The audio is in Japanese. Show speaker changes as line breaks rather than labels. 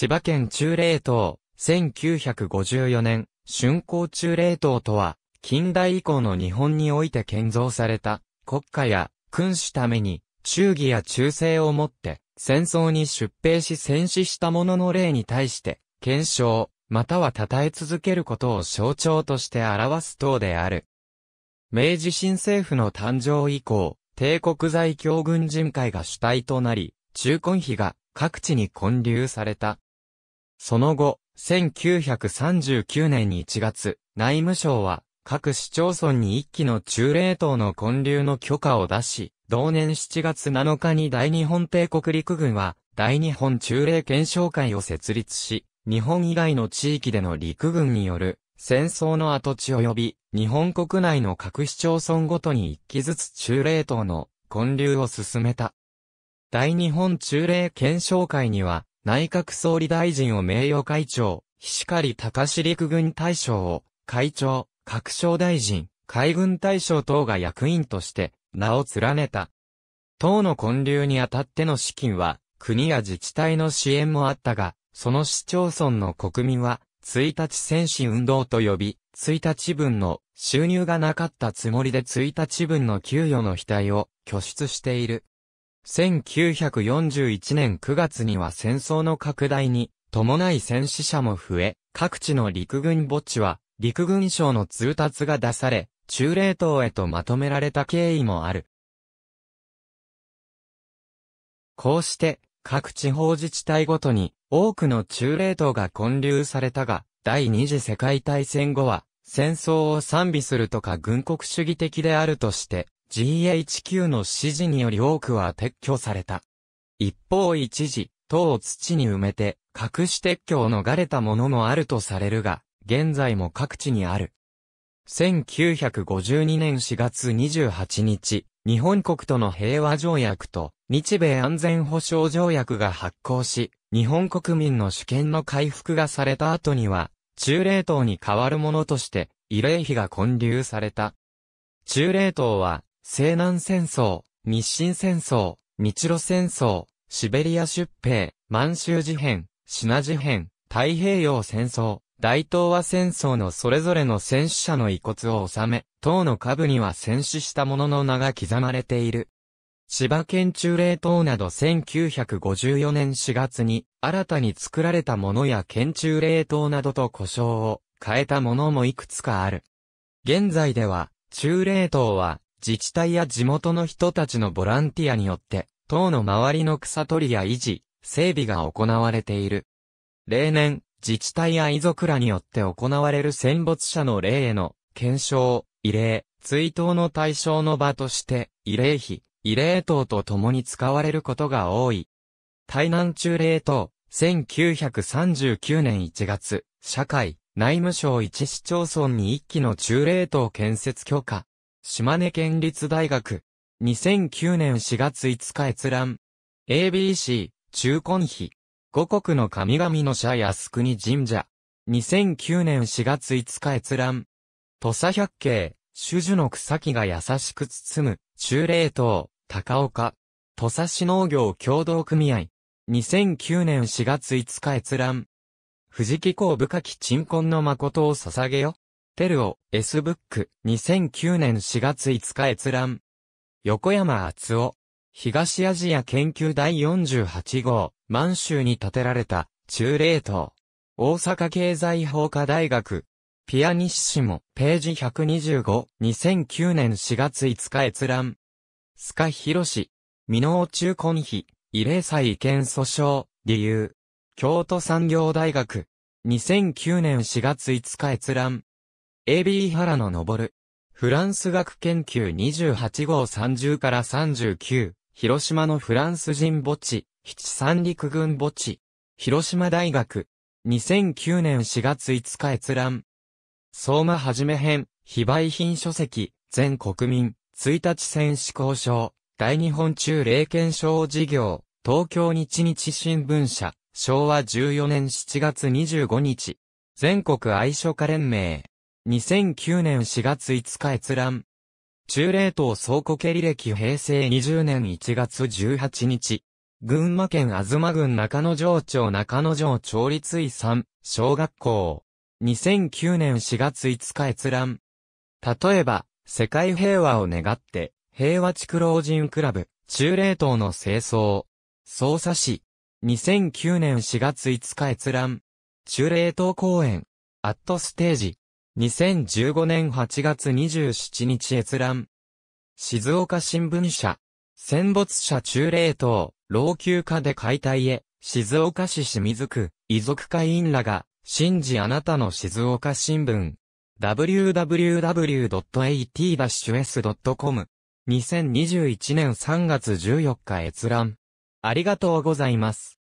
千葉県中霊島、1954年、春光中霊島とは、近代以降の日本において建造された、国家や君主ために、忠義や忠誠をもって、戦争に出兵し戦死した者の霊に対して、検証、または称え続けることを象徴として表す党である。明治新政府の誕生以降、帝国在京軍人会が主体となり、中根費が各地に建立された。その後、1939年1月、内務省は、各市町村に一機の中冷等の建立の許可を出し、同年7月7日に大日本帝国陸軍は、大日本中冷検証会を設立し、日本以外の地域での陸軍による戦争の跡地及び、日本国内の各市町村ごとに一機ずつ中冷等の建立を進めた。大日本中冷検証会には、内閣総理大臣を名誉会長、菱狩隆陸軍大将を、会長、各省大臣、海軍大将等が役員として、名を連ねた。党の混流にあたっての資金は、国や自治体の支援もあったが、その市町村の国民は、1日戦士運動と呼び、1日分の収入がなかったつもりで1日分の給与の額を拠出している。1941年9月には戦争の拡大に伴い戦死者も増え、各地の陸軍墓地は陸軍省の通達が出され、中冷凍へとまとめられた経緯もある。こうして、各地方自治体ごとに多くの中冷凍が建立されたが、第二次世界大戦後は、戦争を賛美するとか軍国主義的であるとして、GHQ の指示により多くは撤去された。一方一時、塔を土に埋めて、隠し撤去を逃れたものもあるとされるが、現在も各地にある。1952年4月28日、日本国との平和条約と日米安全保障条約が発効し、日本国民の主権の回復がされた後には、中冷島に代わるものとして、慰霊碑が建立された。中冷島は、西南戦争、日清戦争、日露戦争、シベリア出兵、満州事変、島事変、太平洋戦争、大東亜戦争のそれぞれの戦死者の遺骨を収め、党の下部には戦死した者の名が刻まれている。千葉県中霊塔など1954年4月に新たに作られたものや県中霊塔などと呼称を変えたものもいくつかある。現在では中霊塔は自治体や地元の人たちのボランティアによって、塔の周りの草取りや維持、整備が行われている。例年、自治体や遺族らによって行われる戦没者の霊への検証、慰霊、追悼の対象の場として、慰霊碑、慰霊塔と共に使われることが多い。台南中霊塔、1939年1月、社会、内務省一市町村に一期の中霊塔建設許可、島根県立大学。2009年4月5日閲覧。ABC、中根碑。五国の神々の社靖国神社。2009年4月5日閲覧。土佐百景、種樹の草木が優しく包む、中冷凍、高岡。土佐市農業協同組合。2009年4月5日閲覧。藤木紀深き鎮魂の誠を捧げよ。テルオ、S ブック、2009年4月5日閲覧。横山厚夫。東アジア研究第48号、満州に建てられた、中冷島。大阪経済法科大学。ピアニッシモ、ページ125、2009年4月5日閲覧。スカヒロシ。ミノー中ンヒ。慰霊祭意見訴訟、理由。京都産業大学。2009年4月5日閲覧。AB 原の昇。フランス学研究28号30から39。広島のフランス人墓地。七三陸軍墓地。広島大学。2009年4月5日閲覧。相馬はじめ編。非売品書籍。全国民。1日戦士交渉。大日本中霊検証事業。東京日日新聞社。昭和14年7月25日。全国愛書家連盟。2009年4月5日閲覧。中冷凍倉庫家履歴平成20年1月18日。群馬県ま郡中野城町中野城町立遺産、小学校。2009年4月5日閲覧。例えば、世界平和を願って、平和地区老人クラブ、中冷凍の清掃。捜査士。2009年4月5日閲覧。中冷凍公園。アットステージ。2015年8月27日閲覧。静岡新聞社。戦没者中冷凍、老朽化で解体へ、静岡市清水区、遺族会員らが、信じあなたの静岡新聞。www.at-us.com。2021年3月14日閲覧。ありがとうございます。